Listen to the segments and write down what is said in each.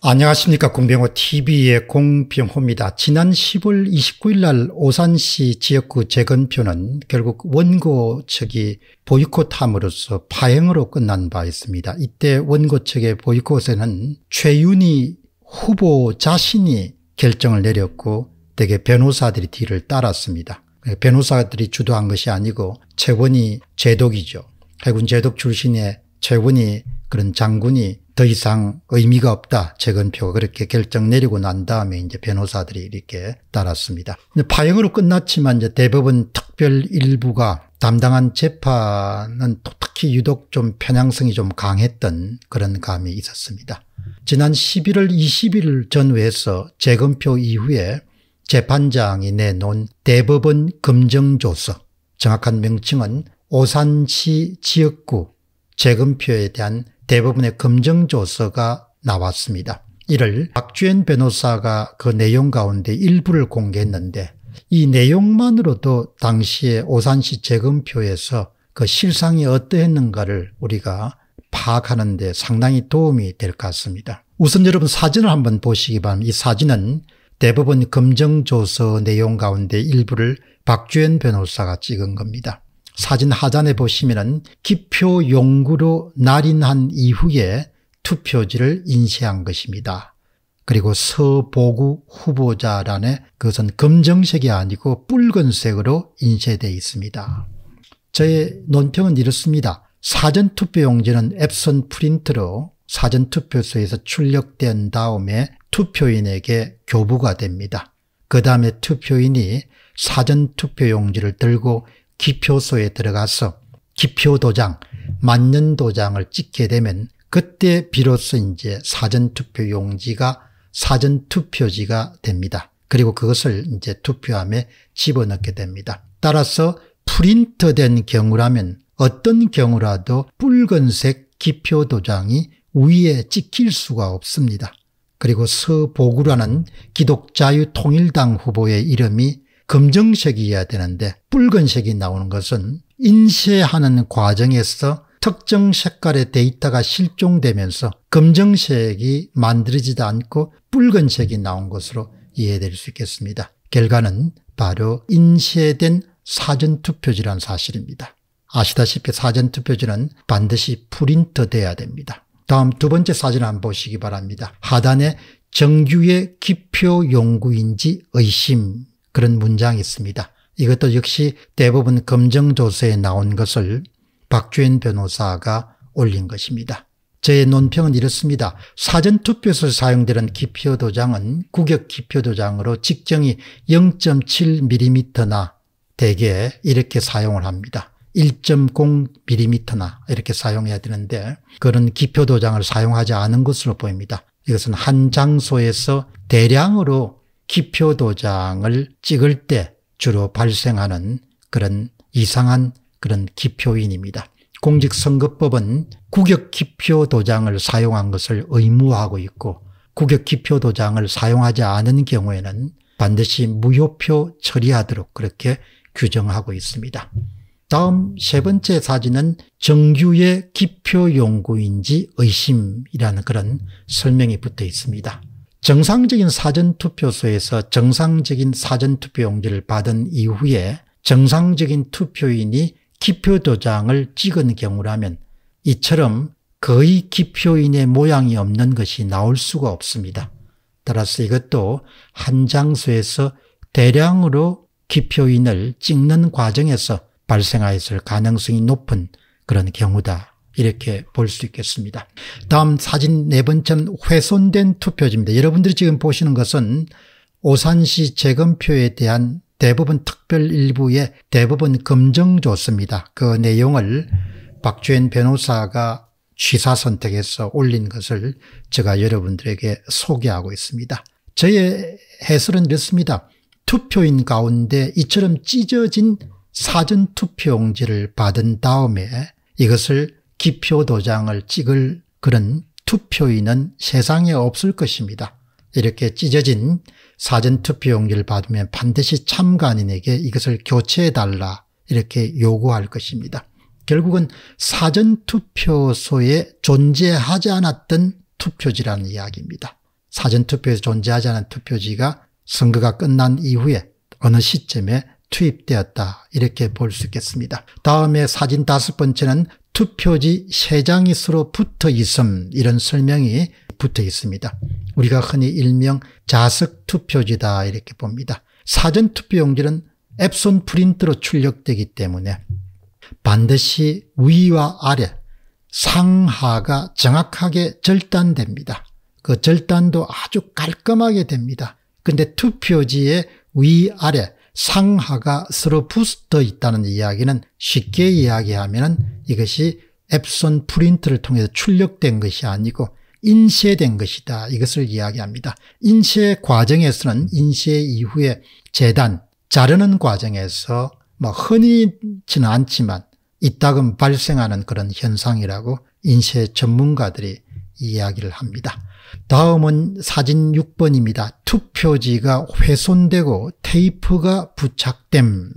안녕하십니까 공병호TV의 공병호입니다. 지난 10월 29일 날 오산시 지역구 재건표는 결국 원고 측이 보이콧함으로써 파행으로 끝난 바 있습니다. 이때 원고 측의 보이콧에는 최윤희 후보 자신이 결정을 내렸고 대개 변호사들이 뒤를 따랐습니다. 변호사들이 주도한 것이 아니고 최원희 제독이죠. 해군 제독 출신의 최원희 그런 장군이 더 이상 의미가 없다. 재건표가 그렇게 결정 내리고 난 다음에 이제 변호사들이 이렇게 따랐습니다. 파형으로 끝났지만 이제 대법원 특별 일부가 담당한 재판은 특히 유독 좀 편향성이 좀 강했던 그런 감이 있었습니다. 지난 11월 20일 전후해서 재검표 이후에 재판장이 내놓은 대법원 금정조서 정확한 명칭은 오산시 지역구 재검표에 대한 대부분의 검증조서가 나왔습니다. 이를 박주현 변호사가 그 내용 가운데 일부를 공개했는데 이 내용만으로도 당시의 오산시 재검표에서 그 실상이 어떠했는가를 우리가 파악하는 데 상당히 도움이 될 것 같습니다. 우선 여러분 사진을 한번 보시기 바랍니다. 이 사진은 대법원 검증조서 내용 가운데 일부를 박주현 변호사가 찍은 겁니다. 사진 하단에 보시면 기표 용구로 날인한 이후에 투표지를 인쇄한 것입니다. 그리고 서보구 후보자란에 그것은 검정색이 아니고 붉은색으로 인쇄되어 있습니다. 저의 논평은 이렇습니다. 사전투표용지는 앱선 프린트로 사전투표소에서 출력된 다음에 투표인에게 교부가 됩니다. 그 다음에 투표인이 사전투표용지를 들고 기표소에 들어가서 기표 도장, 만년 도장을 찍게 되면 그때 비로소 이제 사전투표 용지가 사전투표지가 됩니다. 그리고 그것을 이제 투표함에 집어넣게 됩니다. 따라서 프린터된 경우라면 어떤 경우라도 붉은색 기표 도장이 위에 찍힐 수가 없습니다. 그리고 서보구라는 기독자유통일당 후보의 이름이 검정색이어야 되는데 붉은색이 나오는 것은 인쇄하는 과정에서 특정 색깔의 데이터가 실종되면서 검정색이 만들어지지 않고 붉은색이 나온 것으로 이해될 수 있겠습니다. 결과는 바로 인쇄된 사전투표지란 사실입니다. 아시다시피 사전투표지는 반드시 프린터돼야 됩니다. 다음 두 번째 사진 한번 보시기 바랍니다. 하단에 정규의 기표 용구인지 의심 그런 문장이 있습니다. 이것도 역시 대부분 검증조서에 나온 것을 박주현 변호사가 올린 것입니다. 저의 논평은 이렇습니다. 사전투표에서 사용되는 기표도장은 구격 기표도장으로 직정이 0.7mm나 대개 이렇게 사용을 합니다. 1.0mm나 이렇게 사용해야 되는데 그런 기표도장을 사용하지 않은 것으로 보입니다. 이것은 한 장소에서 대량으로 기표 도장을 찍을 때 주로 발생하는 그런 이상한 그런 기표인입니다. 공직선거법은 구격기표 도장을 사용한 것을 의무화하고 있고 구격기표 도장을 사용하지 않은 경우에는 반드시 무효표 처리하도록 그렇게 규정하고 있습니다. 다음 세 번째 사진은 정규의 기표 용구인지 의심이라는 그런 설명이 붙어 있습니다. 정상적인 사전투표소에서 정상적인 사전투표 용지를 받은 이후에 정상적인 투표인이 기표도장을 찍은 경우라면 이처럼 거의 기표인의 모양이 없는 것이 나올 수가 없습니다. 따라서 이것도 한 장소에서 대량으로 기표인을 찍는 과정에서 발생하였을 가능성이 높은 그런 경우다 이렇게 볼 수 있겠습니다. 다음 사진 네 번째는 훼손된 투표지입니다. 여러분들이 지금 보시는 것은 오산시 재검표에 대한 대법원 특별일부의 대법원 검정조서입니다. 그 내용을 박주현 변호사가 취사선택에서 올린 것을 제가 여러분들에게 소개하고 있습니다. 저의 해설은 이렇습니다. 투표인 가운데 이처럼 찢어진 사전투표용지를 받은 다음에 이것을 기표 도장을 찍을 그런 투표인은 세상에 없을 것입니다. 이렇게 찢어진 사전투표용지를 받으면 반드시 참관인에게 이것을 교체해달라 이렇게 요구할 것입니다. 결국은 사전투표소에 존재하지 않았던 투표지라는 이야기입니다. 사전투표에서 존재하지 않은 투표지가 선거가 끝난 이후에 어느 시점에 투입되었다 이렇게 볼 수 있겠습니다. 다음에 사진 다섯 번째는 투표지 3장이 서로 붙어 있음 이런 설명이 붙어 있습니다. 우리가 흔히 일명 자석 투표지다 이렇게 봅니다. 사전 투표용지는 앱손 프린트로 출력되기 때문에 반드시 위와 아래 상하가 정확하게 절단됩니다. 그 절단도 아주 깔끔하게 됩니다. 근데 투표지의 위아래 상하가 서로 붙어 있다는 이야기는 쉽게 이야기하면 이것이 앱손 프린트를 통해서 출력된 것이 아니고 인쇄된 것이다. 이것을 이야기합니다. 인쇄 과정에서는 인쇄 이후에 재단, 자르는 과정에서 뭐 흔히지는 않지만 이따금 발생하는 그런 현상이라고 인쇄 전문가들이 이야기를 합니다. 다음은 사진 6번입니다. 투표지가 훼손되고 테이프가 부착됨.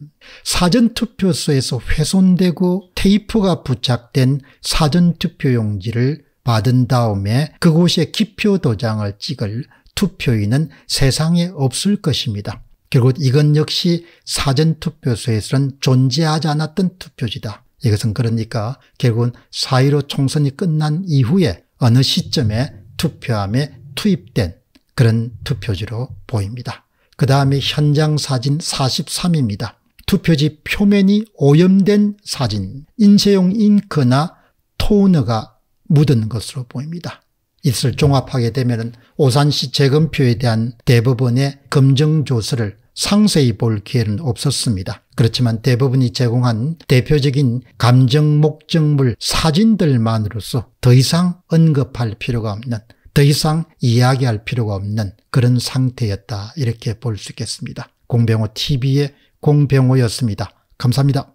사전투표소에서 훼손되고 테이프가 부착된 사전투표용지를 받은 다음에 그곳에 기표 도장을 찍을 투표인은 세상에 없을 것입니다. 결국 이건 역시 사전투표소에서는 존재하지 않았던 투표지다. 이것은 그러니까 결국은 4.15 총선이 끝난 이후에 어느 시점에 투표함에 투입된 그런 투표지로 보입니다. 그 다음에 현장 사진 43입니다. 투표지 표면이 오염된 사진, 인쇄용 잉크나 토너가 묻은 것으로 보입니다. 이것을 종합하게 되면 오산시 재검표에 대한 대법원의 검증조사를 상세히 볼 기회는 없었습니다. 그렇지만 대부분이 제공한 대표적인 감정 목적물 사진들만으로서 더 이상 언급할 필요가 없는 더 이상 이야기할 필요가 없는 그런 상태였다 이렇게 볼 수 있겠습니다. 공병호 TV의 공병호였습니다. 감사합니다.